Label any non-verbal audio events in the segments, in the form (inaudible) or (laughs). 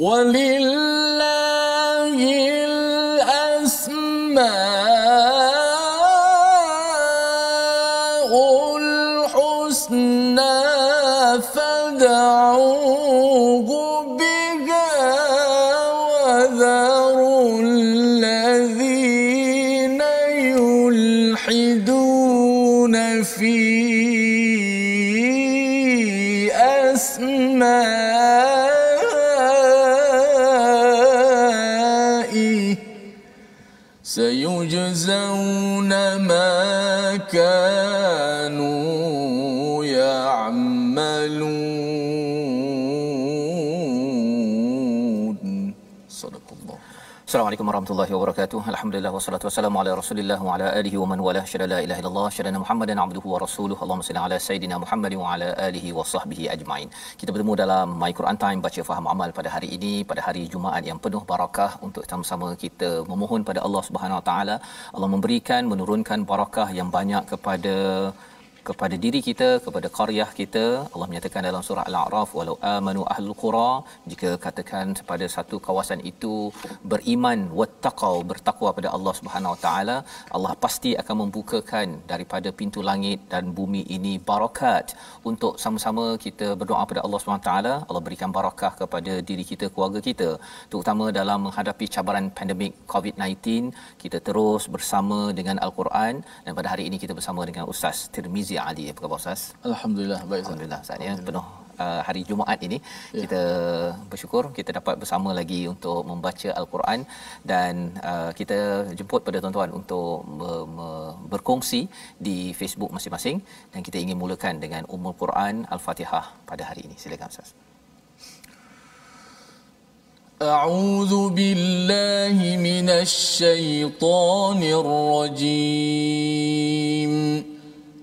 ولله الأسماء Assalamualaikum warahmatullahi wabarakatuh. Alhamdulillah wassalatu wassalamu ala Rasulillah wa ala alihi wa man wala syada la ilaha illallah syada Muhammadan abduhu wa rasuluhu. Allahumma salli ala sayidina Muhammad wa ala alihi wa sahbihi ajmain. Kita bertemu dalam My Quran Time baca faham amal pada hari ini pada hari Jumaat yang penuh barakah untuk sama-sama kita memohon pada Allah Subhanahu wa taala Allah memberikan menurunkan barakah yang banyak kepada kepada diri kita kepada qaryah kita Allah menyatakan dalam surah al-a'raf walau amanu ahlul qura jika katakan kepada satu kawasan itu beriman wattaqau bertakwa pada Allah Subhanahu wa taala Allah pasti akan membukakan daripada pintu langit dan bumi ini barakat untuk sama-sama kita berdoa kepada Allah Subhanahu wa taala Allah berikan barakah kepada diri kita keluarga kita terutama dalam menghadapi cabaran pandemik COVID-19 kita terus bersama dengan al-Quran dan pada hari ini kita bersama dengan Ustaz Tirmizi Fauzi Ali. Apa khabar Ustaz? Alhamdulillah baik Ustaz. Alhamdulillah Ustaz ya penuh uh, hari Jumaat ini ya. kita bersyukur kita dapat bersama lagi untuk membaca Al-Quran dan uh, kita jemput pada tuan-tuan untuk me- me- berkongsi di Facebook masing-masing dan kita ingin mulakan dengan umur Quran Al-Fatihah pada hari ini silakan Ustaz. A'udzu billahi minasy syaithanir rajim.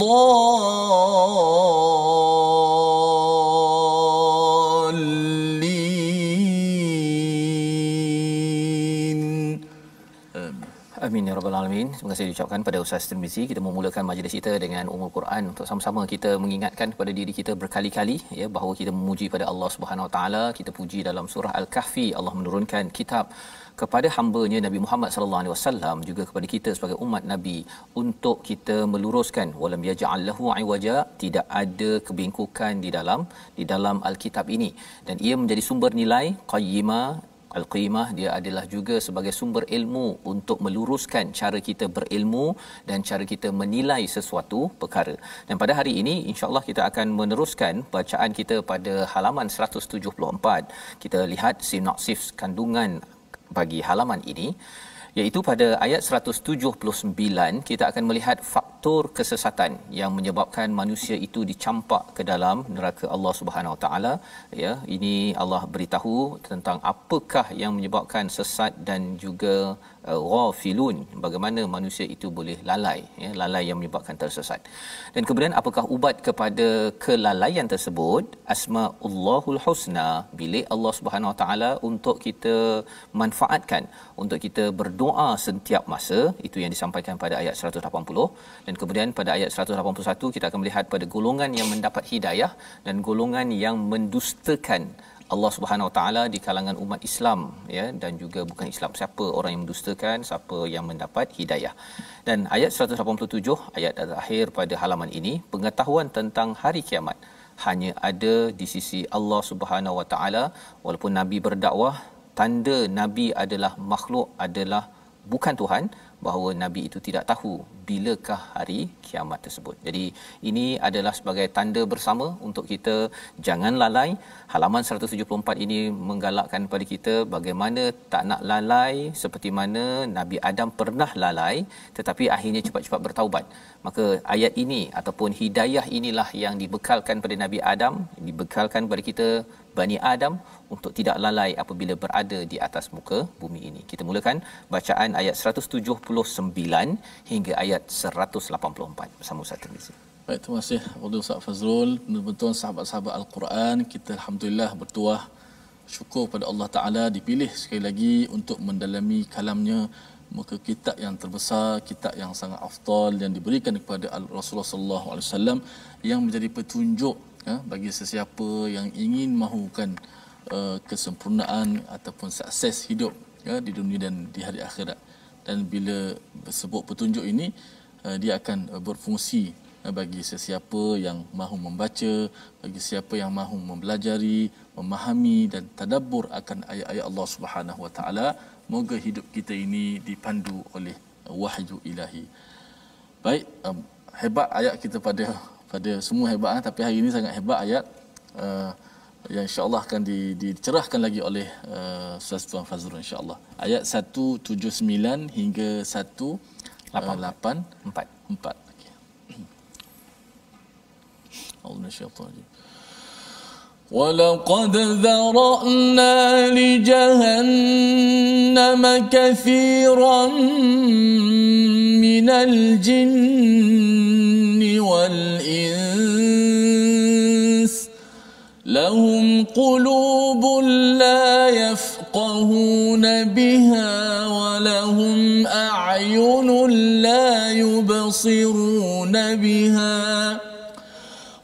الضالين Amin ya rabbal saya diucapkan pada Ustaz Tirmizi kita memulakan majlis kita dengan umur Quran untuk sama-sama kita mengingatkan kepada diri kita berkali-kali ya bahawa kita memuji pada Allah Subhanahu Wa Taala, kita puji dalam surah Al-Kahfi Allah menurunkan kitab kepada hamba-Nya Nabi Muhammad sallallahu alaihi wasallam juga kepada kita sebagai umat Nabi untuk kita meluruskan walam yaj'al lahu iwaja tidak ada kebingkukan di dalam di dalam alkitab ini dan ia menjadi sumber nilai qayyima Al-Qimah dia adalah juga sebagai sumber ilmu untuk meluruskan cara kita berilmu dan cara kita menilai sesuatu perkara. Dan pada hari ini insyaallah kita akan meneruskan bacaan kita pada halaman 174. Kita lihat sinopsis kandungan bagi halaman ini iaitu pada ayat 179 kita akan melihat faktor kesesatan yang menyebabkan manusia itu dicampak ke dalam neraka Allah Subhanahu Wa Taala ya ini Allah beritahu tentang apakah yang menyebabkan sesat dan juga Uh, ghafilun bagaimana manusia itu boleh lalai ya lalai yang menyebabkan tersesat dan kemudian apakah ubat kepada kelalaian tersebut asmaullahul husna bilik Allah Subhanahu taala untuk kita manfaatkan untuk kita berdoa setiap masa itu yang disampaikan pada ayat 180 dan kemudian pada ayat 181 kita akan melihat pada golongan yang mendapat hidayah dan golongan yang mendustakan Allah Subhanahu Wa Taala di kalangan umat Islam ya dan juga bukan Islam siapa orang yang mendustakan siapa yang mendapat hidayah. Dan ayat 187 ayat terakhir pada halaman ini pengetahuan tentang hari kiamat hanya ada di sisi Allah Subhanahu Wa Taala walaupun nabi berdakwah tanda nabi adalah makhluk adalah bukan Tuhan bahawa nabi itu tidak tahu bilakah hari kiamat tersebut. Jadi ini adalah sebagai tanda bersama untuk kita jangan lalai. Halaman 174 ini menggalakkan kepada kita bagaimana tak nak lalai seperti mana Nabi Adam pernah lalai tetapi akhirnya cepat-cepat bertaubat. Maka ayat ini ataupun hidayah inilah yang dibekalkan pada Nabi Adam, dibekalkan kepada kita Bani Adam untuk tidak lalai apabila berada di atas muka bumi ini. Kita mulakan bacaan ayat 179 hingga ayat 184 bersama Ustaz Tirmizi. Baik, terima kasih kepada Ustaz Fazrul. Betul sahabat-sahabat Al-Quran, kita Alhamdulillah bertuah syukur pada Allah Ta'ala dipilih sekali lagi untuk mendalami kalamnya muka kitab yang terbesar, kitab yang sangat afdal yang diberikan kepada Rasulullah SAW yang menjadi petunjuk ya, bagi sesiapa yang ingin mahukan uh, kesempurnaan ataupun sukses hidup ya, di dunia dan di hari akhirat. Dan bila sebut petunjuk ini, uh, dia akan uh, berfungsi uh, bagi sesiapa yang mahu membaca, bagi siapa yang mahu mempelajari, memahami dan tadabbur akan ayat-ayat Allah Subhanahu Wa Taala. Moga hidup kita ini dipandu oleh wahyu ilahi. Baik, um, hebat ayat kita pada pada semua hebat eh? tapi hari ini sangat hebat ayat uh, yang Allah akan di, dicerahkan lagi oleh uh, Ustaz Tuan Fazrul insyaallah ayat 179 hingga 184 Allahu Akbar. ولقد ذرأنا لجهنم كثيرا من الجن والإنس لهم قلوب لا يفقهون بها ولهم أعين لا يبصرون بها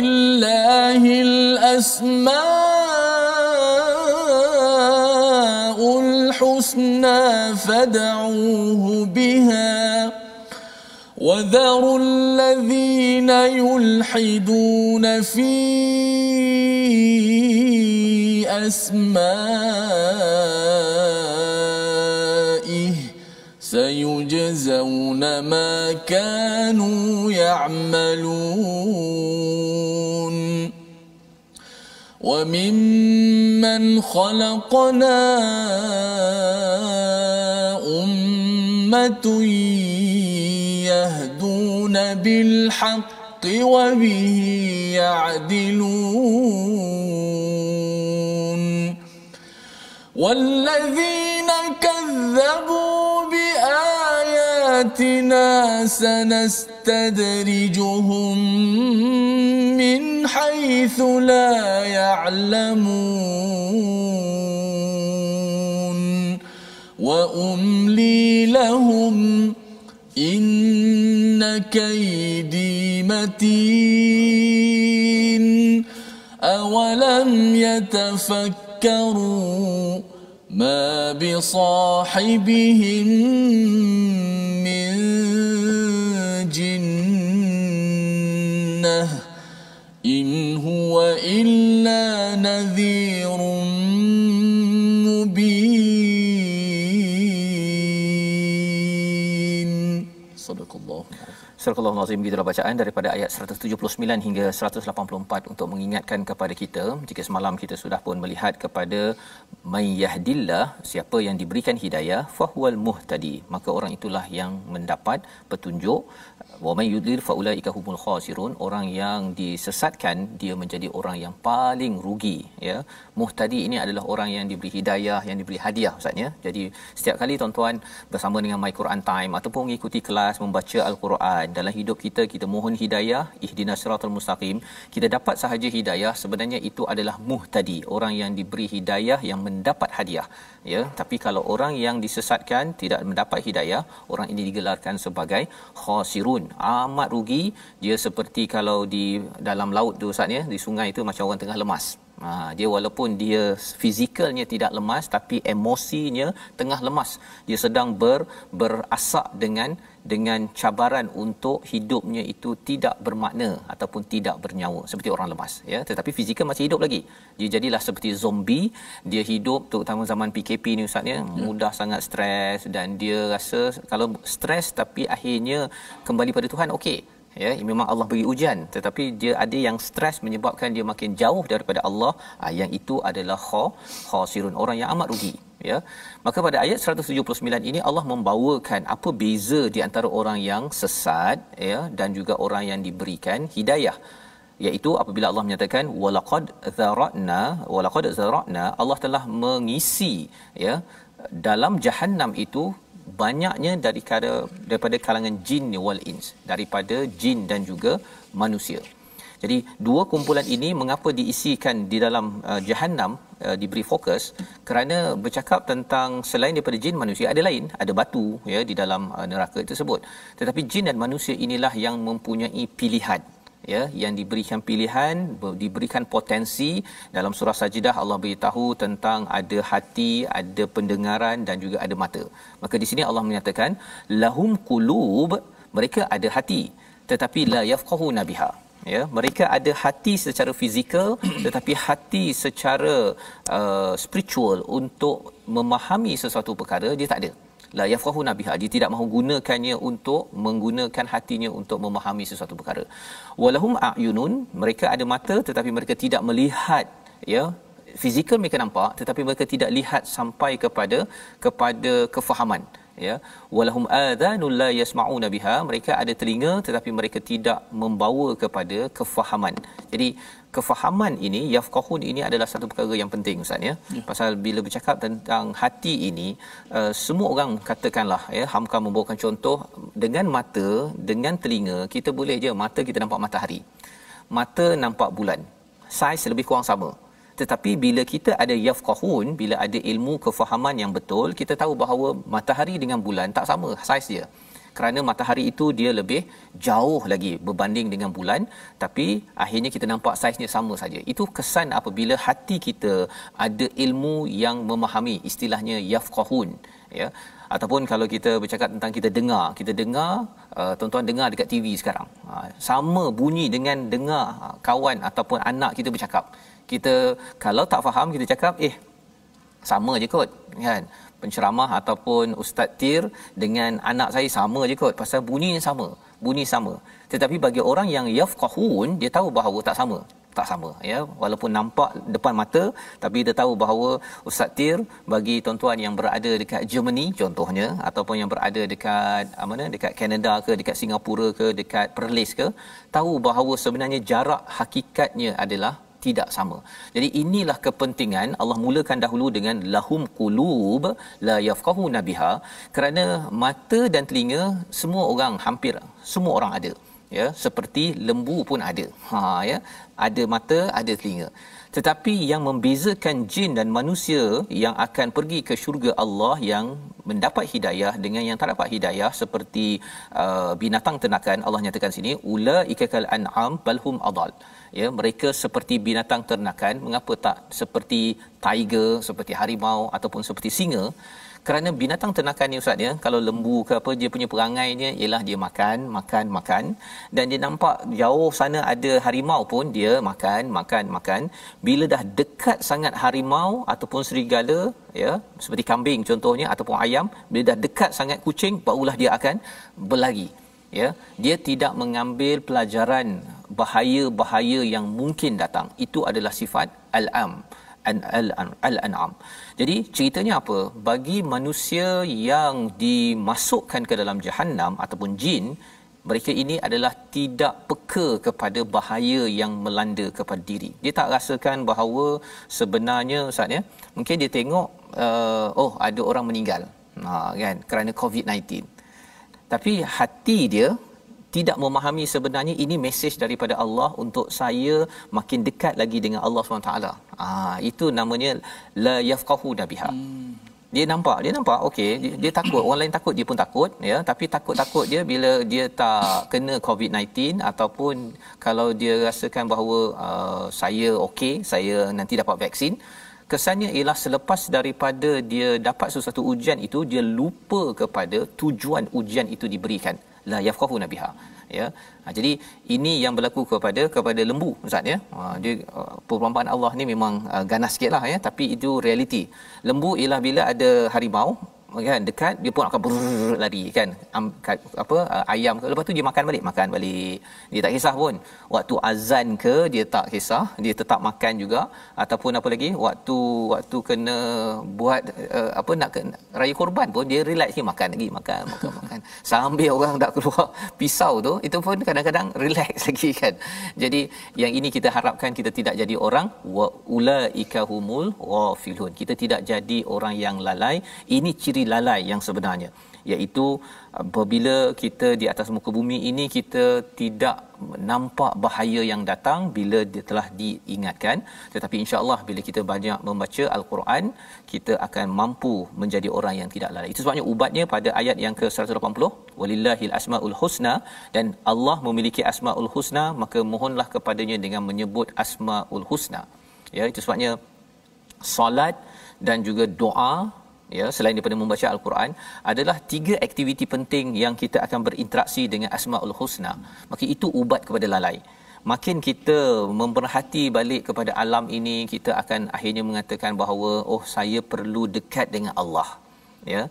لله الأسماء الحسنى فدعوه بها وذروا الذين يلحدون في أسمائه سيجزون ما كانوا يعملون وممن خلقنا أمة يهدون بالحق وبه يعدلون والذين كذبوا آياتنا سنستدرجهم من حيث لا يعلمون وأملي لهم إن كيدي متين أولم يتفكروا ما بصاحبهم من جنه ان هو الا نذير Surah Al-Azim gitulah bacaan daripada ayat 179 hingga 184 untuk mengingatkan kepada kita jika semalam kita sudah pun melihat kepada mayyahdillah siapa yang diberikan hidayah fahwal muhtadi maka orang itulah yang mendapat petunjuk wa may yudlil fa ulaika humul khasirun orang yang disesatkan dia menjadi orang yang paling rugi ya muhtadi ini adalah orang yang diberi hidayah yang diberi hadiah ustaz ya jadi setiap kali tuan-tuan bersama dengan my quran time ataupun mengikuti kelas membaca al-Quran dalam hidup kita kita mohon hidayah ihdinas siratal mustaqim kita dapat sahaja hidayah sebenarnya itu adalah muhtadi orang yang diberi hidayah yang mendapat hadiah ya tapi kalau orang yang disesatkan tidak mendapat hidayah orang ini digelarkan sebagai khasirun amat rugi dia seperti kalau di dalam laut tu saatnya di sungai itu macam orang tengah lemas Ha, dia walaupun dia fizikalnya tidak lemas tapi emosinya tengah lemas. Dia sedang ber berasak dengan dengan cabaran untuk hidupnya itu tidak bermakna ataupun tidak bernyawa seperti orang lemas ya tetapi fizikal masih hidup lagi dia jadilah seperti zombie dia hidup terutama zaman PKP ni ustaz ya hmm. mudah sangat stres dan dia rasa kalau stres tapi akhirnya kembali pada Tuhan okey ya memang Allah bagi ujian tetapi dia ada yang stres menyebabkan dia makin jauh daripada Allah ah, yang itu adalah kha khasirun orang yang amat rugi ya maka pada ayat 179 ini Allah membawakan apa beza di antara orang yang sesat ya dan juga orang yang diberikan hidayah iaitu apabila Allah menyatakan walaqad zara'na walaqad zara'na Allah telah mengisi ya dalam jahanam itu banyaknya dari kara, daripada kalangan jin wal ins daripada jin dan juga manusia jadi dua kumpulan ini mengapa diisikan di dalam uh, jahanam uh, diberi fokus kerana bercakap tentang selain daripada jin manusia ada lain ada batu ya di dalam uh, neraka tersebut tetapi jin dan manusia inilah yang mempunyai pilihan ya yang diberikan pilihan diberikan potensi dalam surah sajidah Allah beritahu tentang ada hati ada pendengaran dan juga ada mata maka di sini Allah menyatakan lahum qulub mereka ada hati tetapi la yafqahu nabiha ya mereka ada hati secara fizikal (clears throat) tetapi hati secara uh, spiritual untuk memahami sesuatu perkara dia tak ada la yafrahuna Nabiha. dia tidak mahu gunakannya untuk menggunakan hatinya untuk memahami sesuatu perkara walahum ayunun mereka ada mata tetapi mereka tidak melihat ya fizikal mereka nampak tetapi mereka tidak lihat sampai kepada kepada kefahaman ya walahum adhanul la yasmauna biha mereka ada telinga tetapi mereka tidak membawa kepada kefahaman jadi kefahaman ini yafqahun ini adalah satu perkara yang penting ustaz ya yeah. pasal bila bercakap tentang hati ini uh, semua orang katakanlah ya hamka membawakan contoh dengan mata dengan telinga kita boleh je mata kita nampak matahari mata nampak bulan saiz lebih kurang sama tetapi bila kita ada yafqahun bila ada ilmu kefahaman yang betul kita tahu bahawa matahari dengan bulan tak sama saiz dia kerana matahari itu dia lebih jauh lagi berbanding dengan bulan tapi akhirnya kita nampak saiznya sama saja itu kesan apabila hati kita ada ilmu yang memahami istilahnya yafqahun ya ataupun kalau kita bercakap tentang kita dengar kita dengar uh, tuan-tuan dengar dekat TV sekarang uh, sama bunyi dengan dengar uh, kawan ataupun anak kita bercakap kita kalau tak faham kita cakap eh sama je kot kan penceramah ataupun ustaz tir dengan anak saya sama je kot pasal bunyinya sama bunyi sama tetapi bagi orang yang yafqahun dia tahu bahawa tak sama tak sama ya walaupun nampak depan mata tapi dia tahu bahawa ustaz tir bagi tuan-tuan yang berada dekat Germany contohnya ataupun yang berada dekat mana dekat Canada ke dekat Singapura ke dekat Perlis ke tahu bahawa sebenarnya jarak hakikatnya adalah tidak sama. Jadi inilah kepentingan Allah mulakan dahulu dengan lahum qulub la yafqahu nabiha kerana mata dan telinga semua orang hampir semua orang ada. Ya, seperti lembu pun ada. Ha ya, ada mata, ada telinga. Tetapi yang membezakan jin dan manusia yang akan pergi ke syurga Allah yang mendapat hidayah dengan yang tak dapat hidayah seperti uh, binatang ternakan Allah nyatakan sini ulaika kal an'am balhum adall ya mereka seperti binatang ternakan mengapa tak seperti tiger seperti harimau ataupun seperti singa kerana binatang ternakan ni ustaz ya kalau lembu ke apa dia punya perangainya ialah dia makan makan makan dan dia nampak jauh sana ada harimau pun dia makan makan makan bila dah dekat sangat harimau ataupun serigala ya seperti kambing contohnya ataupun ayam bila dah dekat sangat kucing barulah dia akan berlari ya dia tidak mengambil pelajaran bahaya-bahaya yang mungkin datang. Itu adalah sifat al-am an al-an'am. Jadi ceritanya apa? Bagi manusia yang dimasukkan ke dalam jahanam ataupun jin, mereka ini adalah tidak peka kepada bahaya yang melanda kepada diri. Dia tak rasakan bahawa sebenarnya saatnya mungkin dia tengok uh, oh ada orang meninggal. Ha kan kerana COVID-19. Tapi hati dia tidak memahami sebenarnya ini mesej daripada Allah untuk saya makin dekat lagi dengan Allah SWT. Ah, itu namanya la yafqahu nabiha. Hmm. Dia nampak, dia nampak, okey, dia, dia takut, orang lain takut, dia pun takut, ya. tapi takut-takut dia bila dia tak kena COVID-19 ataupun kalau dia rasakan bahawa uh, saya okey, saya nanti dapat vaksin, kesannya ialah selepas daripada dia dapat sesuatu ujian itu, dia lupa kepada tujuan ujian itu diberikan la yafqahu nabiha ya ha, jadi ini yang berlaku kepada kepada lembu ustaz ya ha, dia ha, perumpamaan Allah ni memang uh, ganas sikitlah ya tapi itu realiti lembu ialah bila ada harimau kan dekat dia pun akan brrr, lari kan Am, kat, apa uh, ayam ke lepas tu dia makan balik makan balik dia tak kisah pun waktu azan ke dia tak kisah dia tetap makan juga ataupun apa lagi waktu waktu kena buat uh, apa nak, nak raya korban pun dia relax dia makan lagi makan makan makan kan sambil orang tak keluar (laughs) pisau tu itu pun kadang-kadang relax (laughs) lagi kan jadi yang ini kita harapkan kita tidak jadi orang wa ulaika humul ghafilun kita tidak jadi orang yang lalai ini ciri lalai yang sebenarnya iaitu uh, apabila kita di atas muka bumi ini kita tidak nampak bahaya yang datang bila dia telah diingatkan tetapi insyaallah bila kita banyak membaca al-Quran kita akan mampu menjadi orang yang tidak lalai itu sebabnya ubatnya pada ayat yang ke-180 walillahil asmaul husna dan Allah memiliki asmaul husna maka mohonlah kepadanya dengan menyebut asmaul husna ya itu sebabnya solat dan juga doa ya selain daripada membaca al-Quran adalah tiga aktiviti penting yang kita akan berinteraksi dengan Asmaul Husna. Maka itu ubat kepada lalai. Makin kita memperhati balik kepada alam ini, kita akan akhirnya mengatakan bahawa oh saya perlu dekat dengan Allah. Ya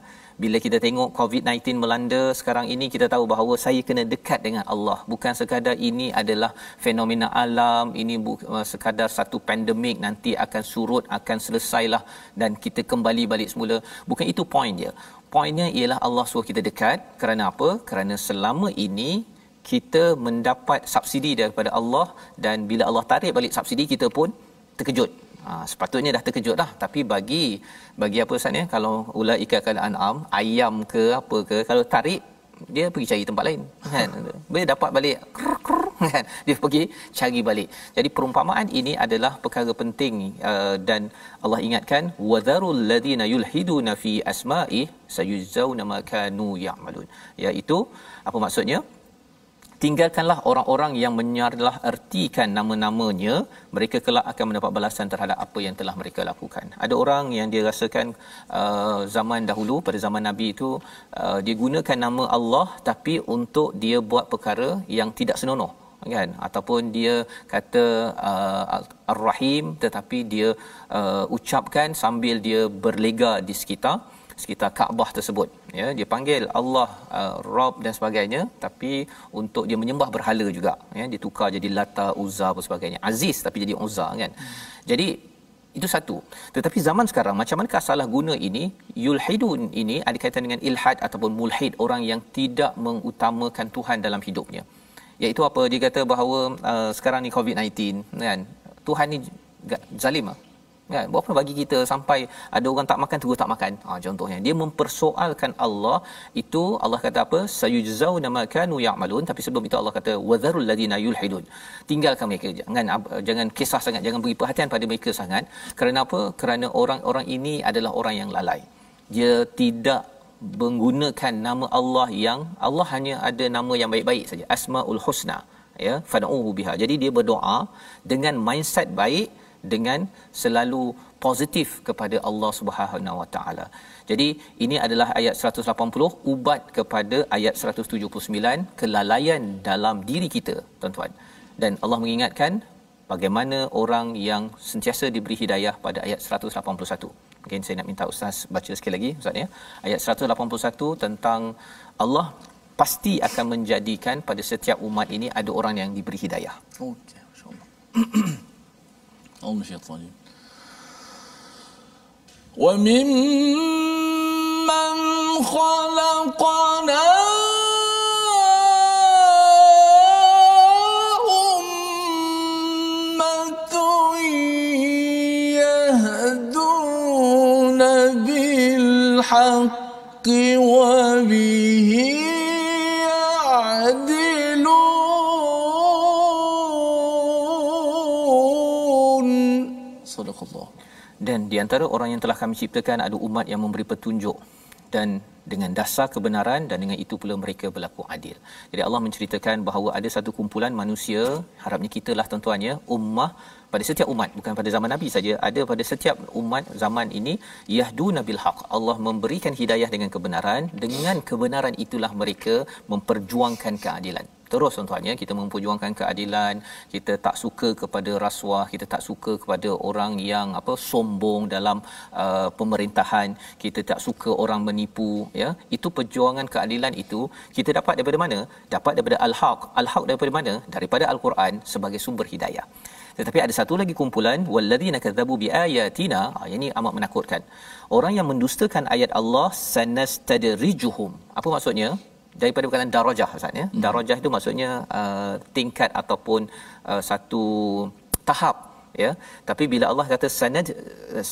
bila kita tengok COVID-19 melanda sekarang ini kita tahu bahawa saya kena dekat dengan Allah bukan sekadar ini adalah fenomena alam ini bu- eh, sekadar satu pandemik nanti akan surut akan selesailah dan kita kembali balik semula bukan itu point dia poinnya ialah Allah suruh kita dekat kerana apa kerana selama ini kita mendapat subsidi daripada Allah dan bila Allah tarik balik subsidi kita pun terkejut Ha, sepatutnya dah terkejut dah tapi bagi bagi apa sebenarnya kalau ular ikan kala anam ayam ke apa ke kalau tarik dia pergi cari tempat lain kan bila dapat balik krur, krur, kan dia pergi cari balik jadi perumpamaan ini adalah perkara penting uh, dan Allah ingatkan wadharul ladina yulhiduna fi asma'i sayuzawna ma kanu ya'malun iaitu apa maksudnya tinggalkanlah orang-orang yang menyalah ertikan nama-namanya mereka kelak akan mendapat balasan terhadap apa yang telah mereka lakukan ada orang yang dia rasakan uh, zaman dahulu pada zaman nabi itu uh, dia gunakan nama Allah tapi untuk dia buat perkara yang tidak senonoh kan ataupun dia kata uh, ar-rahim tetapi dia uh, ucapkan sambil dia berlega di sekitar sekitar Kaabah tersebut ya dia panggil Allah uh, Rabb dan sebagainya tapi untuk dia menyembah berhala juga ya dia tukar jadi Lata Uzza dan sebagainya Aziz tapi jadi Uzza kan jadi itu satu tetapi zaman sekarang macam mana salah guna ini yulhidun ini ada kaitan dengan ilhad ataupun mulhid orang yang tidak mengutamakan Tuhan dalam hidupnya iaitu apa dia kata bahawa uh, sekarang ni covid-19 kan Tuhan ni zalim ah kan buat apa bagi kita sampai ada orang tak makan terus tak makan ha, contohnya dia mempersoalkan Allah itu Allah kata apa sayujzau nama kanu ya'malun tapi sebelum itu Allah kata wadharul ladina yulhidun tinggalkan mereka jangan jangan kisah sangat jangan beri perhatian pada mereka sangat kerana apa kerana orang-orang ini adalah orang yang lalai dia tidak menggunakan nama Allah yang Allah hanya ada nama yang baik-baik saja asmaul husna ya fad'uhu biha jadi dia berdoa dengan mindset baik dengan selalu positif kepada Allah Subhanahu Wa Taala. Jadi ini adalah ayat 180 ubat kepada ayat 179 kelalaian dalam diri kita, tuan-tuan. Dan Allah mengingatkan bagaimana orang yang sentiasa diberi hidayah pada ayat 181. Mungkin saya nak minta ustaz baca sekali lagi ustaz ya. Ayat 181 tentang Allah pasti akan menjadikan pada setiap umat ini ada orang yang diberi hidayah. Okey, masya-Allah. (clears throat) أو من الشيطان الرجيم وممن خلقنا أمة يهدون بالحق وبه di antara orang yang telah kami ciptakan ada umat yang memberi petunjuk dan dengan dasar kebenaran dan dengan itu pula mereka berlaku adil. Jadi Allah menceritakan bahawa ada satu kumpulan manusia, harapnya kita lah tuan-tuan ya, ummah pada setiap umat, bukan pada zaman Nabi saja, ada pada setiap umat zaman ini yahdu nabil haq. Allah memberikan hidayah dengan kebenaran, dengan kebenaran itulah mereka memperjuangkan keadilan terus tuan-tuannya kita memperjuangkan keadilan kita tak suka kepada rasuah kita tak suka kepada orang yang apa sombong dalam uh, pemerintahan kita tak suka orang menipu ya itu perjuangan keadilan itu kita dapat daripada mana dapat daripada al-haq al-haq daripada mana daripada al-Quran sebagai sumber hidayah tetapi ada satu lagi kumpulan walladzina kadzabu biayatina ah ini amat menakutkan orang yang mendustakan ayat Allah sanastadrijuhum apa maksudnya daripada perkataan darajah ustaz ya hmm. itu maksudnya uh, tingkat ataupun uh, satu tahap ya tapi bila Allah kata sanad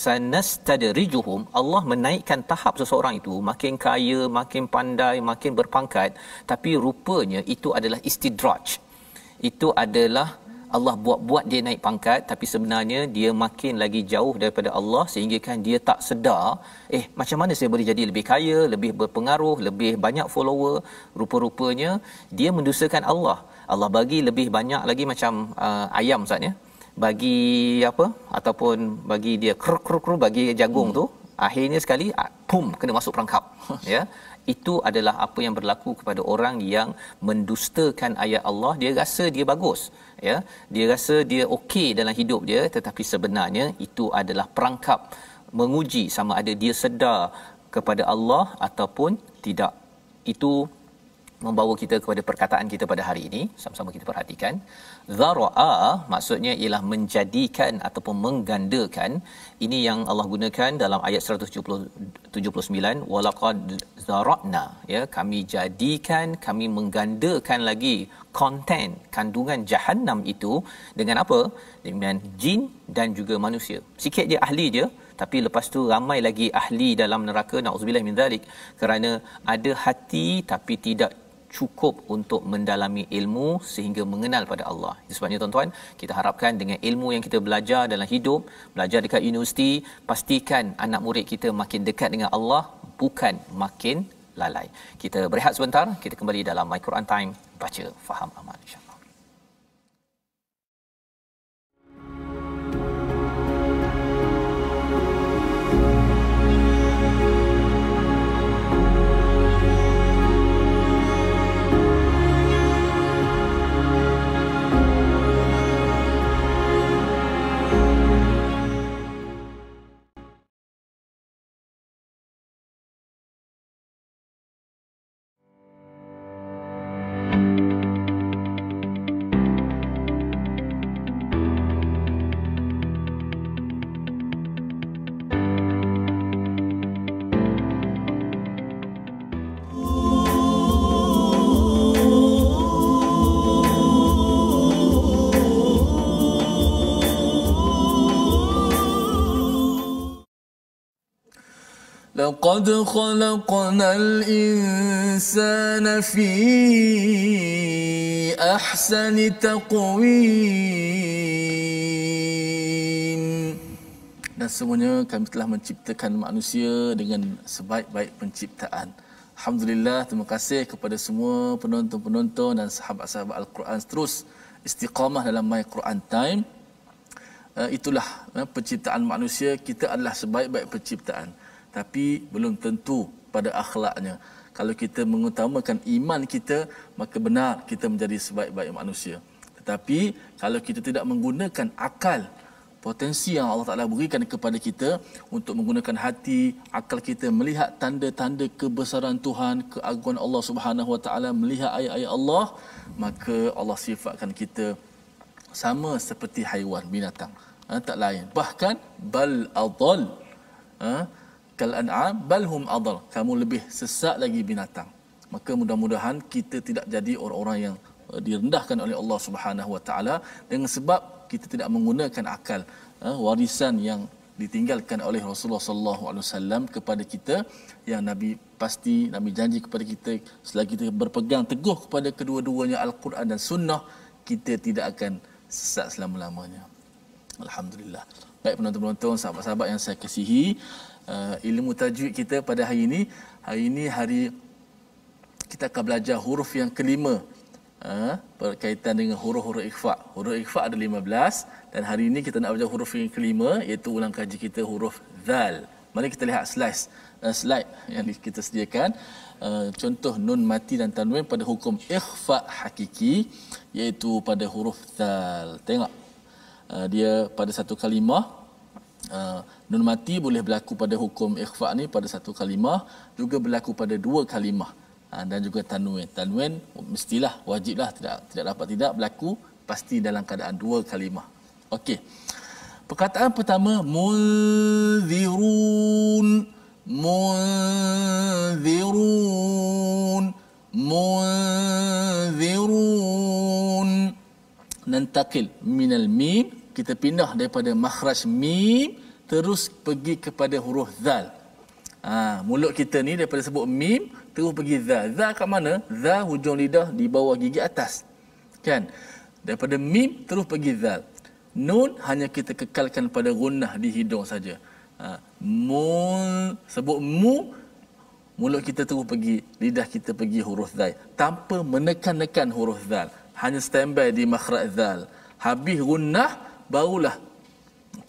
sanastadrijuhum Allah menaikkan tahap seseorang itu makin kaya makin pandai makin berpangkat tapi rupanya itu adalah istidraj itu adalah Allah buat-buat dia naik pangkat tapi sebenarnya dia makin lagi jauh daripada Allah sehingga kan dia tak sedar eh macam mana saya boleh jadi lebih kaya, lebih berpengaruh, lebih banyak follower rupa-rupanya dia mendusakan Allah. Allah bagi lebih banyak lagi macam uh, ayam Ustaz ya. Bagi apa ataupun bagi dia kru-kru-kru bagi jagung hmm. tu akhirnya sekali ah, pum kena masuk perangkap (laughs) ya itu adalah apa yang berlaku kepada orang yang mendustakan ayat Allah dia rasa dia bagus ya dia rasa dia okey dalam hidup dia tetapi sebenarnya itu adalah perangkap menguji sama ada dia sedar kepada Allah ataupun tidak itu membawa kita kepada perkataan kita pada hari ini sama-sama kita perhatikan dharaa maksudnya ialah menjadikan ataupun menggandakan ini yang Allah gunakan dalam ayat 179 walaqad dharana ya kami jadikan kami menggandakan lagi konten kandungan Jahannam itu dengan apa dengan jin dan juga manusia sikit je ahli dia tapi lepas tu ramai lagi ahli dalam neraka naudzubillah min zalik kerana ada hati tapi tidak cukup untuk mendalami ilmu sehingga mengenal pada Allah. Sebabnya tuan-tuan, kita harapkan dengan ilmu yang kita belajar dalam hidup, belajar dekat universiti, pastikan anak murid kita makin dekat dengan Allah bukan makin lalai. Kita berehat sebentar, kita kembali dalam My Quran Time, baca, faham, amal insya-Allah. لقد خلقنا الانسان في احسن تقويم Dan semuanya kami telah menciptakan manusia dengan sebaik-baik penciptaan. Alhamdulillah, terima kasih kepada semua penonton-penonton dan sahabat-sahabat Al-Quran terus istiqamah dalam My Quran Time. Eh, itulah eh, penciptaan manusia, kita adalah sebaik-baik penciptaan tapi belum tentu pada akhlaknya. Kalau kita mengutamakan iman kita, maka benar kita menjadi sebaik-baik manusia. Tetapi kalau kita tidak menggunakan akal, potensi yang Allah Ta'ala berikan kepada kita untuk menggunakan hati, akal kita melihat tanda-tanda kebesaran Tuhan, keagungan Allah Subhanahu Wa Ta'ala melihat ayat-ayat Allah, maka Allah sifatkan kita sama seperti haiwan binatang. Ha, tak lain. Bahkan, bal adol. Ha, kal an'am bal hum adal kamu lebih sesat lagi binatang maka mudah-mudahan kita tidak jadi orang-orang yang eh, direndahkan oleh Allah Subhanahu wa taala dengan sebab kita tidak menggunakan akal eh, warisan yang ditinggalkan oleh Rasulullah sallallahu alaihi wasallam kepada kita yang Nabi pasti Nabi janji kepada kita selagi kita berpegang teguh kepada kedua-duanya Al-Quran dan Sunnah kita tidak akan sesat selama-lamanya. Alhamdulillah. Baik penonton-penonton, sahabat-sahabat yang saya kasihi, uh, ilmu tajwid kita pada hari ini. Hari ini hari kita akan belajar huruf yang kelima uh, berkaitan dengan huruf-huruf ikhfa. Huruf ikhfa ada lima belas dan hari ini kita nak belajar huruf yang kelima iaitu ulang kaji kita huruf zal. Mari kita lihat slide uh, eh, slide yang kita sediakan. Uh, contoh nun mati dan tanwin pada hukum ikhfa hakiki iaitu pada huruf zal. Tengok. Uh, dia pada satu kalimah uh, Nun mati boleh berlaku pada hukum ikhfa ni pada satu kalimah, juga berlaku pada dua kalimah. Ha, dan juga tanwin. Tanwin mestilah wajiblah tidak tidak dapat tidak berlaku pasti dalam keadaan dua kalimah. Okey. Perkataan pertama munzirun munzirun munzirun nantakil minal mim kita pindah daripada makhraj mim terus pergi kepada huruf zal. Ha, mulut kita ni daripada sebut mim terus pergi Za. Za kat mana? Zal hujung lidah di bawah gigi atas. Kan? Daripada mim terus pergi zal. Nun hanya kita kekalkan pada gunnah di hidung saja. Ha, mul sebut mu mulut kita terus pergi lidah kita pergi huruf zal tanpa menekan-nekan huruf zal hanya standby di makhraj zal habis gunnah barulah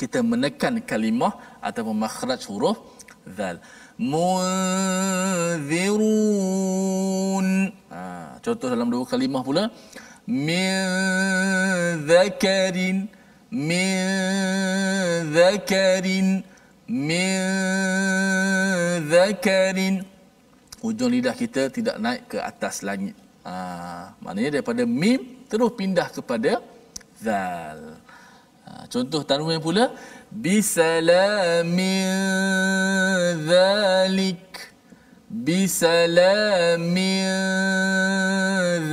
kita menekan kalimah atau makhraj huruf zal munzirun ha, contoh dalam dua kalimah pula min zakarin min zakarin hujung lidah kita tidak naik ke atas langit ha, maknanya daripada mim terus pindah kepada zal Ha, contoh tanwin pula bisalamin zalik bisalamin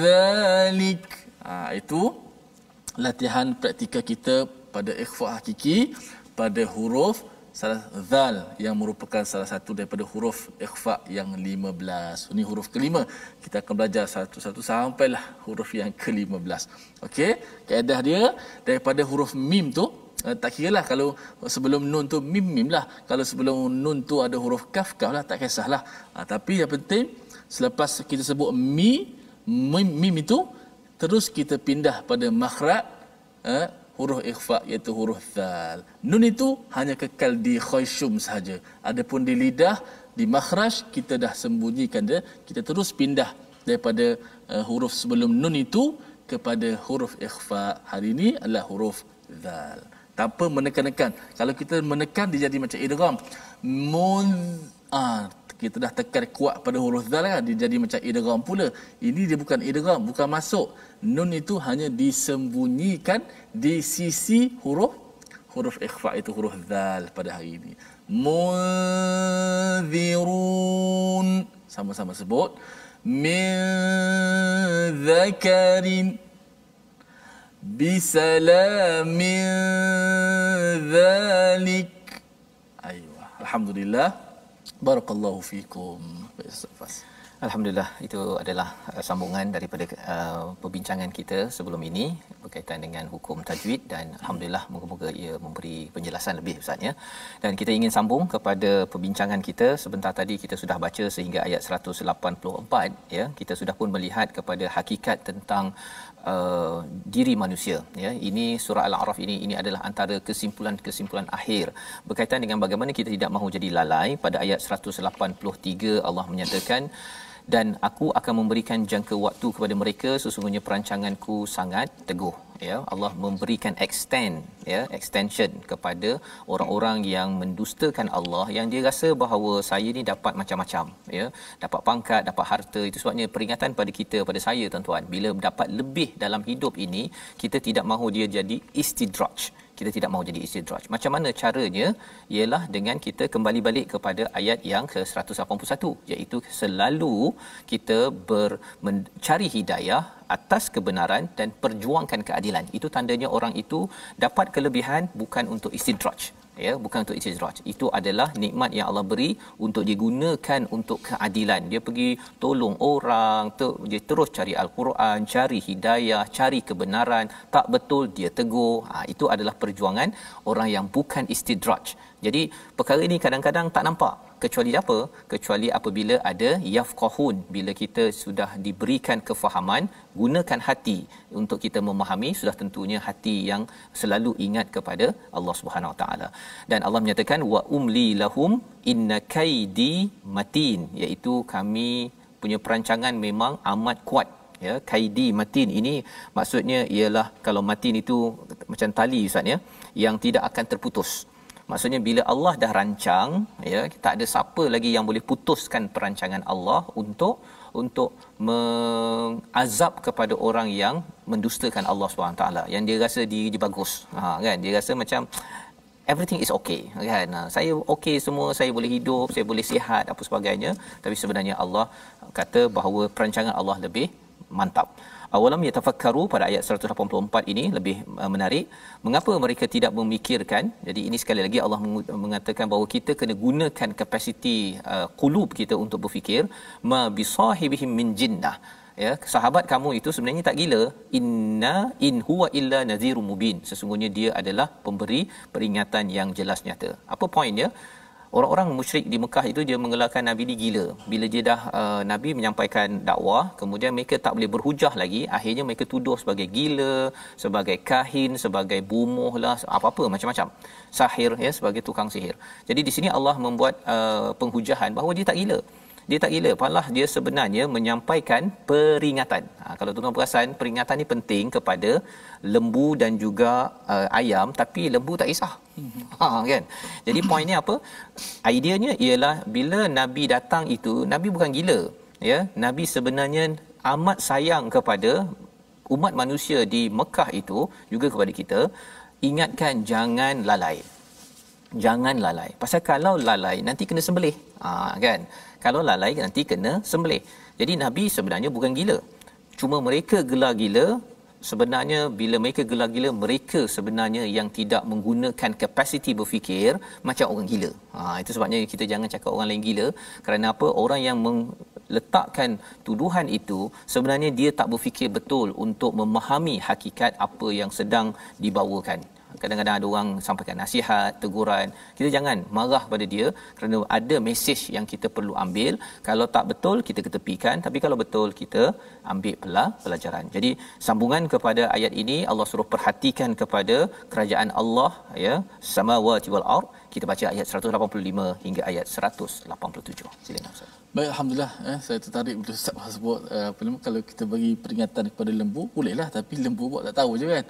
zalik ha, itu latihan praktika kita pada ikhfa hakiki pada huruf salah zal yang merupakan salah satu daripada huruf ikhfa yang 15. Ini huruf kelima. Kita akan belajar satu-satu sampailah huruf yang ke-15. Okey, kaedah dia daripada huruf mim tu eh, tak kira lah kalau sebelum nun tu mim mim lah. Kalau sebelum nun tu ada huruf kaf kaf lah tak kisahlah. Ha, tapi yang penting selepas kita sebut mi mim, mim itu terus kita pindah pada makhraj eh, huruf ikhfa iaitu huruf thal. Nun itu hanya kekal di khayshum sahaja. Adapun di lidah, di makhraj, kita dah sembunyikan dia. Kita terus pindah daripada uh, huruf sebelum nun itu kepada huruf ikhfa hari ini adalah huruf thal. Tanpa menekan-nekan. Kalau kita menekan, dia jadi macam idram. Mun'ar. Ah, kita dah tekan kuat pada huruf zal kan dia jadi macam idgham pula ini dia bukan idgham bukan masuk nun itu hanya disembunyikan di sisi huruf huruf ikhfa itu huruf dal pada hari ini munzirun sama-sama sebut min zakarin bisalamin dhalik ayo alhamdulillah Barakallahu fikum. Alhamdulillah itu adalah uh, sambungan daripada uh, perbincangan kita sebelum ini berkaitan dengan hukum tajwid dan alhamdulillah moga-moga ia memberi penjelasan lebih Ustaz ya. Dan kita ingin sambung kepada perbincangan kita sebentar tadi kita sudah baca sehingga ayat 184 ya. Kita sudah pun melihat kepada hakikat tentang uh, diri manusia ya ini surah al-a'raf ini ini adalah antara kesimpulan-kesimpulan akhir berkaitan dengan bagaimana kita tidak mahu jadi lalai pada ayat 183 Allah menyatakan dan aku akan memberikan jangka waktu kepada mereka sesungguhnya perancanganku sangat teguh ya Allah memberikan extend ya extension kepada orang-orang yang mendustakan Allah yang dia rasa bahawa saya ni dapat macam-macam ya dapat pangkat dapat harta itu sebabnya peringatan pada kita pada saya tuan-tuan bila dapat lebih dalam hidup ini kita tidak mahu dia jadi istidraj kita tidak mau jadi istidraj. Macam mana caranya? Ialah dengan kita kembali balik kepada ayat yang ke-181 iaitu selalu kita ber, mencari hidayah atas kebenaran dan perjuangkan keadilan. Itu tandanya orang itu dapat kelebihan bukan untuk istidraj ya bukan untuk itijraj itu adalah nikmat yang Allah beri untuk digunakan untuk keadilan dia pergi tolong orang ter, dia terus cari al-Quran cari hidayah cari kebenaran tak betul dia tegur ha, itu adalah perjuangan orang yang bukan istidraj jadi perkara ini kadang-kadang tak nampak kecuali apa kecuali apabila ada yafqahun bila kita sudah diberikan kefahaman gunakan hati untuk kita memahami sudah tentunya hati yang selalu ingat kepada Allah Subhanahu Wa Taala dan Allah menyatakan wa umli lahum inna innakaidi matin iaitu kami punya perancangan memang amat kuat ya kaidi matin ini maksudnya ialah kalau matin itu macam tali ustaz ya yang tidak akan terputus maksudnya bila Allah dah rancang ya tak ada siapa lagi yang boleh putuskan perancangan Allah untuk untuk mengazab kepada orang yang mendustakan Allah SWT yang dia rasa diri dia bagus ha, kan dia rasa macam everything is okay kan ha, saya okay semua saya boleh hidup saya boleh sihat apa sebagainya tapi sebenarnya Allah kata bahawa perancangan Allah lebih mantap awalam yatafakkaru pada ayat 184 ini lebih uh, menarik mengapa mereka tidak memikirkan jadi ini sekali lagi Allah mengatakan bahawa kita kena gunakan kapasiti uh, kulub kita untuk berfikir ma bisahibihim min jinnah ya sahabat kamu itu sebenarnya tak gila inna in huwa illa nadhirum mubin sesungguhnya dia adalah pemberi peringatan yang jelas nyata apa poin dia orang-orang musyrik di Mekah itu dia mengelakkan Nabi ni gila. Bila dia dah uh, Nabi menyampaikan dakwah, kemudian mereka tak boleh berhujah lagi, akhirnya mereka tuduh sebagai gila, sebagai kahin, sebagai bumuh lah, apa-apa macam-macam. Sahir ya sebagai tukang sihir. Jadi di sini Allah membuat uh, penghujahan bahawa dia tak gila dia tak gila padahal dia sebenarnya menyampaikan peringatan ha, kalau tuan-tuan perasan peringatan ni penting kepada lembu dan juga uh, ayam tapi lembu tak kisah hmm. ha kan jadi point ni apa ideanya ialah bila nabi datang itu nabi bukan gila ya nabi sebenarnya amat sayang kepada umat manusia di Mekah itu juga kepada kita ingatkan jangan lalai jangan lalai pasal kalau lalai nanti kena sembelih ha, kan kalau lalai nanti kena sembelih jadi nabi sebenarnya bukan gila cuma mereka gelar gila sebenarnya bila mereka gelar gila mereka sebenarnya yang tidak menggunakan kapasiti berfikir macam orang gila ha itu sebabnya kita jangan cakap orang lain gila kerana apa orang yang meng letakkan tuduhan itu sebenarnya dia tak berfikir betul untuk memahami hakikat apa yang sedang dibawakan kadang-kadang ada orang sampaikan nasihat, teguran. Kita jangan marah pada dia kerana ada mesej yang kita perlu ambil. Kalau tak betul, kita ketepikan. Tapi kalau betul, kita ambil pula pelajaran. Jadi sambungan kepada ayat ini, Allah suruh perhatikan kepada kerajaan Allah. ya Sama wa tiwal ar. Kita baca ayat 185 hingga ayat 187. Sila. Ustaz. Baik, Alhamdulillah. Eh, saya tertarik untuk Ustaz sebut. Uh, kalau kita bagi peringatan kepada lembu, bolehlah. Tapi lembu buat tak tahu je kan.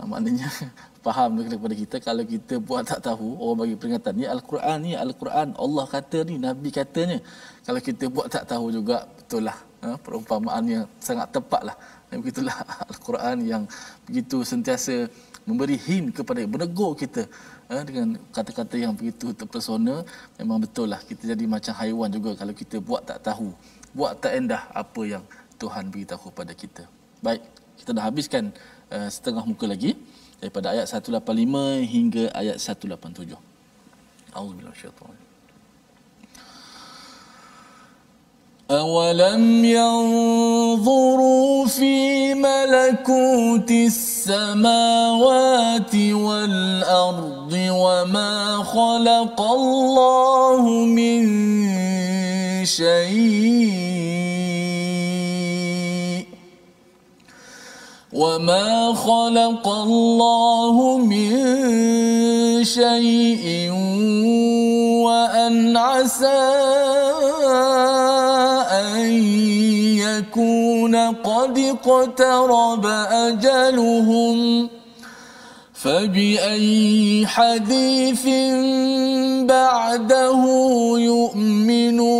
Ha, maknanya (laughs) faham kepada kita kalau kita buat tak tahu orang bagi peringatan ni al-Quran ni al-Quran Allah kata ni nabi katanya kalau kita buat tak tahu juga betul lah ha, ah, perumpamaan yang sangat tepat lah ya, begitulah (laughs) al-Quran yang begitu sentiasa memberi hin kepada menegur kita ha, dengan kata-kata yang begitu terpersona memang betul lah kita jadi macam haiwan juga kalau kita buat tak tahu buat tak endah apa yang Tuhan beritahu kepada kita baik kita dah habiskan Eh, setengah muka lagi daripada ayat 185 hingga ayat 187. Auzubillahisyaitan. أولم ينظروا في ملكوت wal والأرض wa ma الله min shayin. وما خلق الله من شيء وأن عسى أن يكون قد اقترب أجلهم فبأي حديث بعده يؤمنون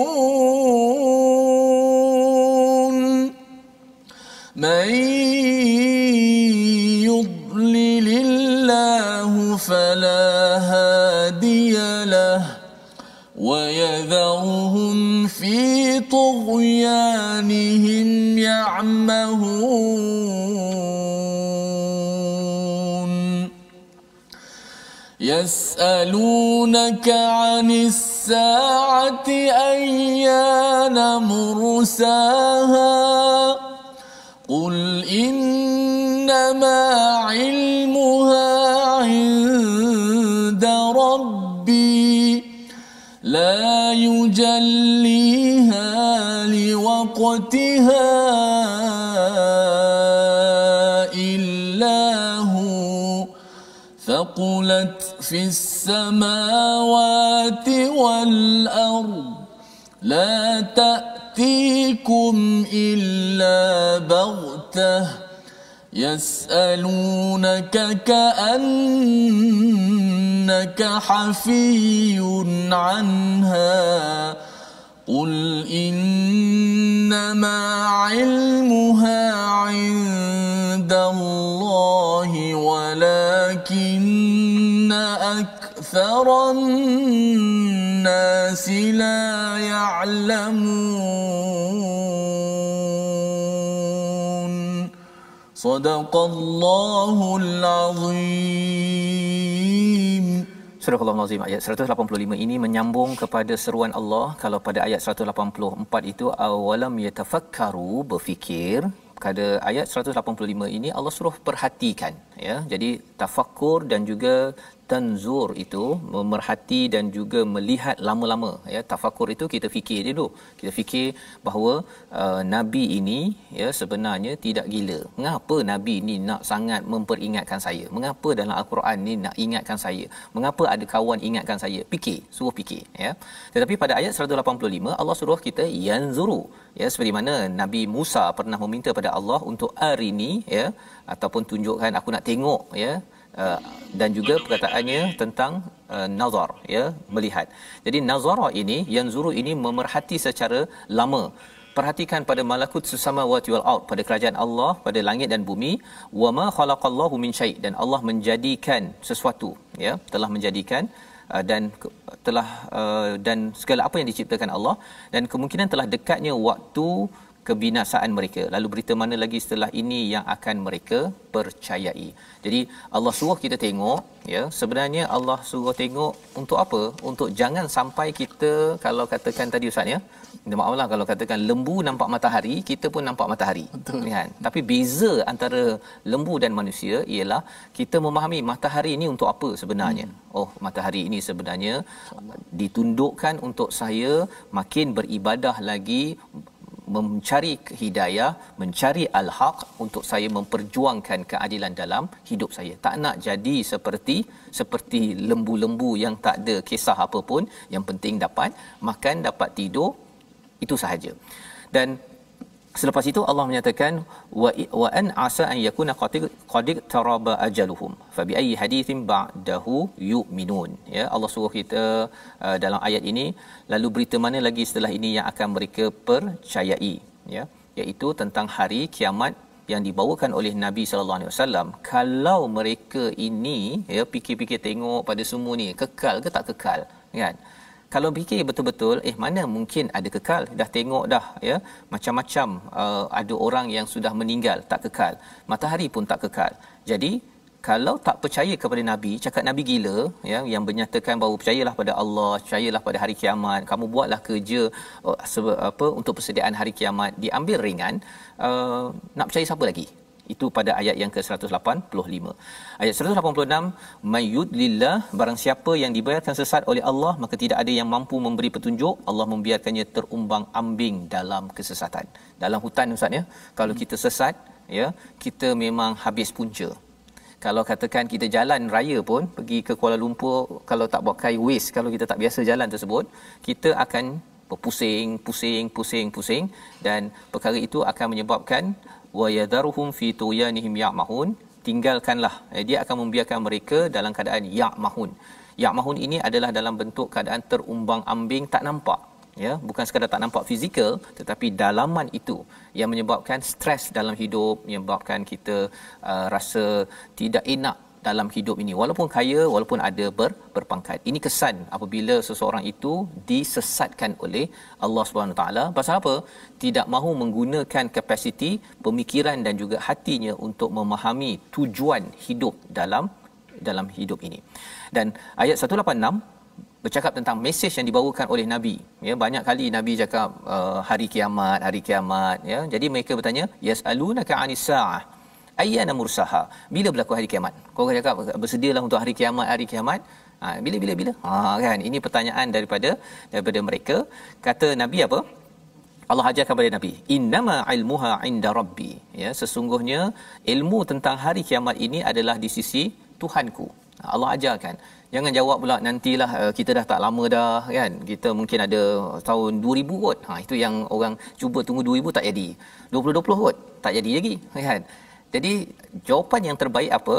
من فلا هادي له ويذرهم في طغيانهم يعمهون يسألونك عن الساعة أيان مرساها قل إنما علمها وقتها إلا هو ثقلت في السماوات والأرض لا تأتيكم إلا بغته يسألونك كأنك حفي عنها قل انما علمها عند الله ولكن اكثر الناس لا يعلمون صدق الله العظيم Surah Al-Nazim ayat 185 ini menyambung kepada seruan Allah kalau pada ayat 184 itu awalam yatafakkaru berfikir pada ayat 185 ini Allah suruh perhatikan ya jadi tafakur dan juga tanzur itu memerhati dan juga melihat lama-lama ya tafakur itu kita fikir dia dulu kita fikir bahawa uh, nabi ini ya sebenarnya tidak gila mengapa nabi ini nak sangat memperingatkan saya mengapa dalam al-Quran ni nak ingatkan saya mengapa ada kawan ingatkan saya fikir suruh fikir ya tetapi pada ayat 185 Allah suruh kita yanzuru ya seperti mana nabi Musa pernah meminta pada Allah untuk arini ya ataupun tunjukkan aku nak tengok ya Eh, dan juga perkataannya tentang uh, nazar ya melihat jadi nazara ini yang zuru ini memerhati secara lama perhatikan pada malakut sesama wa tiwal out pada kerajaan Allah pada langit dan bumi wa ma khalaqallahu min syai dan Allah menjadikan sesuatu ya telah menjadikan eh, dan telah dan segala apa yang diciptakan Allah dan kemungkinan telah dekatnya waktu kebinasaan mereka lalu berita mana lagi setelah ini yang akan mereka percayai jadi Allah suruh kita tengok ya sebenarnya Allah suruh tengok untuk apa untuk jangan sampai kita kalau katakan tadi ustaz ya maaflah kalau katakan lembu nampak matahari kita pun nampak matahari Betul. kan tapi beza antara lembu dan manusia ialah kita memahami matahari ini untuk apa sebenarnya hmm. oh matahari ini sebenarnya ditundukkan untuk saya makin beribadah lagi mencari hidayah, mencari al-haq untuk saya memperjuangkan keadilan dalam hidup saya. Tak nak jadi seperti seperti lembu-lembu yang tak ada kisah apa pun, yang penting dapat makan, dapat tidur, itu sahaja. Dan Selepas itu Allah menyatakan wa wa an asa an yakuna qadir qadir taraba ajaluhum fa bi ayyi hadithin ba'dahu yu'minun ya Allah suruh kita uh, dalam ayat ini lalu berita mana lagi setelah ini yang akan mereka percayai ya iaitu tentang hari kiamat yang dibawakan oleh Nabi sallallahu alaihi wasallam kalau mereka ini ya fikir-fikir tengok pada semua ni kekal ke tak kekal kan kalau fikir betul-betul eh mana mungkin ada kekal dah tengok dah ya macam-macam uh, ada orang yang sudah meninggal tak kekal matahari pun tak kekal jadi kalau tak percaya kepada nabi cakap nabi gila ya yang menyatakan bahawa percayalah pada Allah percayalah pada hari kiamat kamu buatlah kerja uh, apa untuk persediaan hari kiamat diambil ringan uh, nak percaya siapa lagi itu pada ayat yang ke-185. Ayat 186, mayyudlillah barang siapa yang dibiarkan sesat oleh Allah maka tidak ada yang mampu memberi petunjuk, Allah membiarkannya terumbang-ambing dalam kesesatan. Dalam hutan ustaz ya, kalau kita sesat ya, kita memang habis punca. Kalau katakan kita jalan raya pun pergi ke Kuala Lumpur kalau tak bawa kayu wis, kalau kita tak biasa jalan tersebut, kita akan berpusing, pusing, pusing, pusing dan perkara itu akan menyebabkan wa yadharuhum fi tuyanihim ya'mahun tinggalkanlah eh, dia akan membiarkan mereka dalam keadaan ya'mahun ya'mahun ini adalah dalam bentuk keadaan terumbang-ambing tak nampak ya bukan sekadar tak nampak fizikal tetapi dalaman itu yang menyebabkan stres dalam hidup menyebabkan kita uh, rasa tidak enak dalam hidup ini walaupun kaya walaupun ada ber, berpangkat ini kesan apabila seseorang itu disesatkan oleh Allah Subhanahu taala pasal apa tidak mahu menggunakan kapasiti pemikiran dan juga hatinya untuk memahami tujuan hidup dalam dalam hidup ini dan ayat 186 bercakap tentang mesej yang dibawakan oleh nabi ya banyak kali nabi cakap uh, hari kiamat hari kiamat ya jadi mereka bertanya yasalunaka anisaah ayyana mursaha bila berlaku hari kiamat kau orang cakap bersedialah untuk hari kiamat hari kiamat ha, bila bila bila ha kan ini pertanyaan daripada daripada mereka kata nabi apa Allah ajar kepada Nabi, "Innama ilmuha inda Rabbi." Ya, sesungguhnya ilmu tentang hari kiamat ini adalah di sisi Tuhanku. Ha, Allah kan. Jangan jawab pula nantilah eh, kita dah tak lama dah kan. Kita mungkin ada tahun 2000 kot. Ha itu yang orang cuba tunggu 2000 tak jadi. 2020 kot tak jadi lagi kan. Jadi jawapan yang terbaik apa?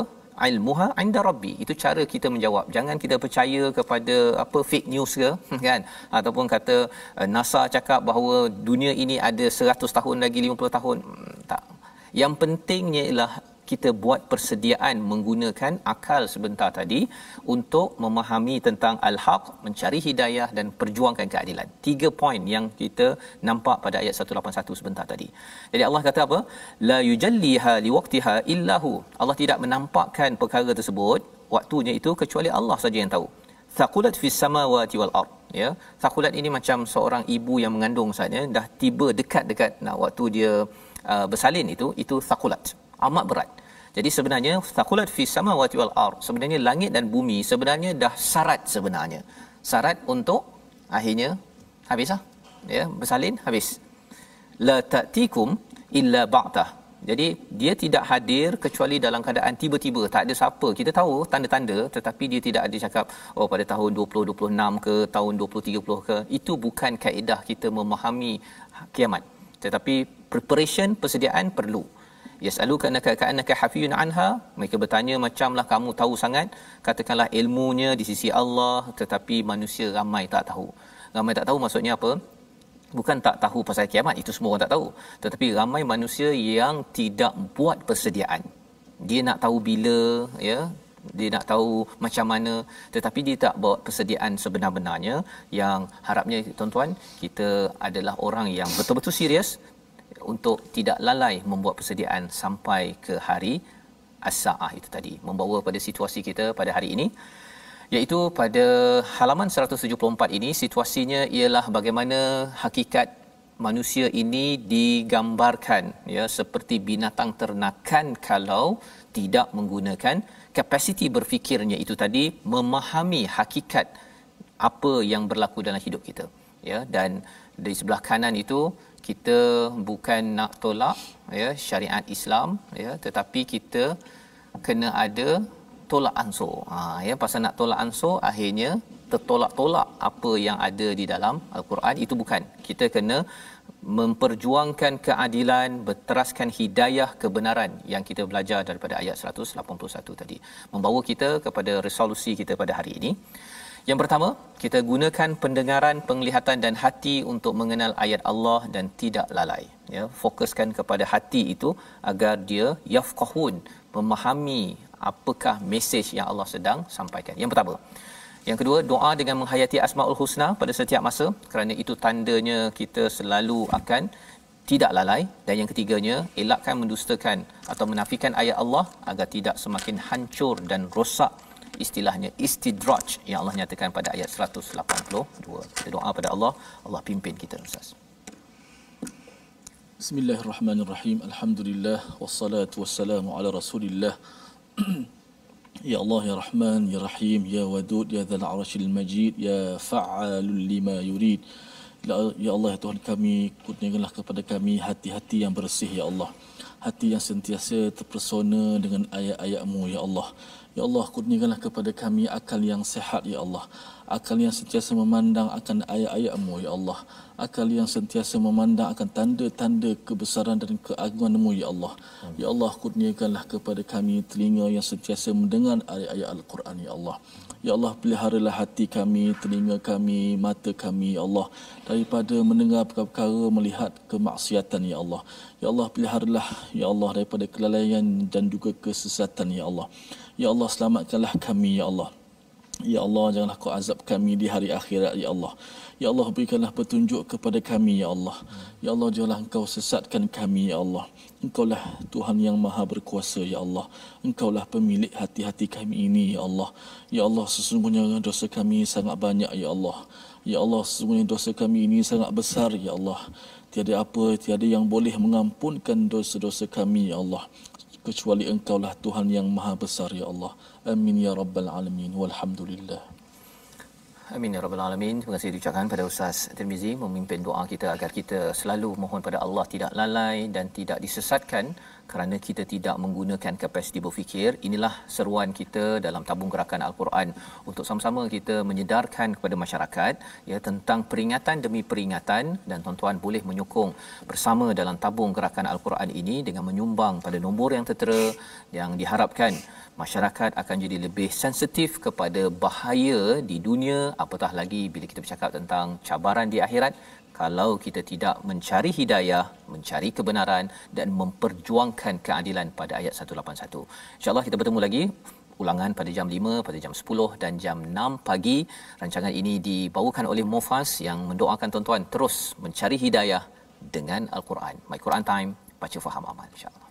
ilmuha inda rabbi itu cara kita menjawab jangan kita percaya kepada apa fake news ke (laughs) kan ataupun kata eh, NASA cakap bahawa dunia ini ada 100 tahun lagi 50 tahun hmm, tak yang pentingnya ialah kita buat persediaan menggunakan akal sebentar tadi untuk memahami tentang al-haq, mencari hidayah dan perjuangkan keadilan. Tiga poin yang kita nampak pada ayat 181 sebentar tadi. Jadi Allah kata apa? La yujalliha liwaqtiha illahu. Allah tidak menampakkan perkara tersebut waktunya itu kecuali Allah saja yang tahu. Thaqulat fis samawati wal ard ya thaqulat ini macam seorang ibu yang mengandung saja ya. dah tiba dekat dekat nak waktu dia uh, bersalin itu itu thaqulat amat berat jadi sebenarnya thaqulat fi samawati wal ard. Sebenarnya langit dan bumi sebenarnya dah syarat sebenarnya. Syarat untuk akhirnya habislah. Ya, bersalin habis. La ta'tikum illa ba'tah. Jadi dia tidak hadir kecuali dalam keadaan tiba-tiba tak ada siapa. Kita tahu tanda-tanda tetapi dia tidak ada cakap oh pada tahun 2026 ke tahun 2030 ke. Itu bukan kaedah kita memahami kiamat. Tetapi preparation persediaan perlu yasaluka annaka ka'annaka hafiyun anha mereka bertanya macamlah kamu tahu sangat katakanlah ilmunya di sisi Allah tetapi manusia ramai tak tahu ramai tak tahu maksudnya apa bukan tak tahu pasal kiamat itu semua orang tak tahu tetapi ramai manusia yang tidak buat persediaan dia nak tahu bila ya dia nak tahu macam mana tetapi dia tak buat persediaan sebenar-benarnya yang harapnya tuan-tuan kita adalah orang yang betul-betul serius untuk tidak lalai membuat persediaan sampai ke hari asaah itu tadi membawa pada situasi kita pada hari ini iaitu pada halaman 174 ini situasinya ialah bagaimana hakikat manusia ini digambarkan ya seperti binatang ternakan kalau tidak menggunakan kapasiti berfikirnya itu tadi memahami hakikat apa yang berlaku dalam hidup kita ya dan dari sebelah kanan itu kita bukan nak tolak ya syariat Islam ya tetapi kita kena ada tolak ansur. Ha ya pasal nak tolak ansur akhirnya tertolak-tolak apa yang ada di dalam al-Quran itu bukan. Kita kena memperjuangkan keadilan, berteraskan hidayah kebenaran yang kita belajar daripada ayat 181 tadi. Membawa kita kepada resolusi kita pada hari ini. Yang pertama, kita gunakan pendengaran, penglihatan dan hati untuk mengenal ayat Allah dan tidak lalai. Ya, fokuskan kepada hati itu agar dia yafqahun, memahami apakah mesej yang Allah sedang sampaikan. Yang pertama. Yang kedua, doa dengan menghayati Asmaul Husna pada setiap masa kerana itu tandanya kita selalu akan tidak lalai dan yang ketiganya elakkan mendustakan atau menafikan ayat Allah agar tidak semakin hancur dan rosak istilahnya istidraj yang Allah nyatakan pada ayat 182. Kita doa pada Allah, Allah pimpin kita Ustaz. Bismillahirrahmanirrahim. Alhamdulillah wassalatu wassalamu ala Rasulillah. (clears throat) Ya Allah ya Rahman ya Rahim ya Wadud ya Dzal Arsyil Majid ya Fa'alul Lima Yurid. Ya Allah ya Tuhan kami, kurnikanlah kepada kami hati-hati yang bersih ya Allah hati yang sentiasa terpesona dengan ayat-ayatmu, Ya Allah. Ya Allah, kurniakanlah kepada kami akal yang sehat, Ya Allah. Akal yang sentiasa memandang akan ayat-ayatmu, Ya Allah. Akal yang sentiasa memandang akan tanda-tanda kebesaran dan keagunganmu, Ya Allah. Ya Allah, kurniakanlah kepada kami telinga yang sentiasa mendengar ayat-ayat Al-Quran, Ya Allah. Ya Allah, peliharalah hati kami, telinga kami, mata kami, Ya Allah. Daripada mendengar perkara-perkara, melihat kemaksiatan, Ya Allah. Ya Allah, peliharalah, Ya Allah, daripada kelalaian dan juga kesesatan, Ya Allah. Ya Allah, selamatkanlah kami, Ya Allah. Ya Allah janganlah kau azab kami di hari akhirat ya Allah. Ya Allah berikanlah petunjuk kepada kami ya Allah. Ya Allah janganlah engkau sesatkan kami ya Allah. Engkau lah Tuhan yang maha berkuasa ya Allah. Engkau lah pemilik hati-hati kami ini ya Allah. Ya Allah sesungguhnya dosa kami sangat banyak ya Allah. Ya Allah sesungguhnya dosa kami ini sangat besar ya Allah. Tiada apa tiada yang boleh mengampunkan dosa-dosa kami ya Allah. Kecuali Engkau lah Tuhan yang maha besar ya Allah. Amin ya rabbal alamin walhamdulillah. Amin ya rabbal alamin. Terima kasih diucapkan pada Ustaz Tirmizi memimpin doa kita agar kita selalu mohon pada Allah tidak lalai dan tidak disesatkan kerana kita tidak menggunakan kapasiti berfikir inilah seruan kita dalam tabung gerakan al-Quran untuk sama-sama kita menyedarkan kepada masyarakat ya tentang peringatan demi peringatan dan tuan-tuan boleh menyokong bersama dalam tabung gerakan al-Quran ini dengan menyumbang pada nombor yang tertera yang diharapkan masyarakat akan jadi lebih sensitif kepada bahaya di dunia apatah lagi bila kita bercakap tentang cabaran di akhirat kalau kita tidak mencari hidayah, mencari kebenaran dan memperjuangkan keadilan pada ayat 181. Allah kita bertemu lagi ulangan pada jam 5, pada jam 10 dan jam 6 pagi. Rancangan ini dibawakan oleh Mufas yang mendoakan tuan-tuan terus mencari hidayah dengan Al-Quran. My Quran Time, baca faham amal Insya Allah.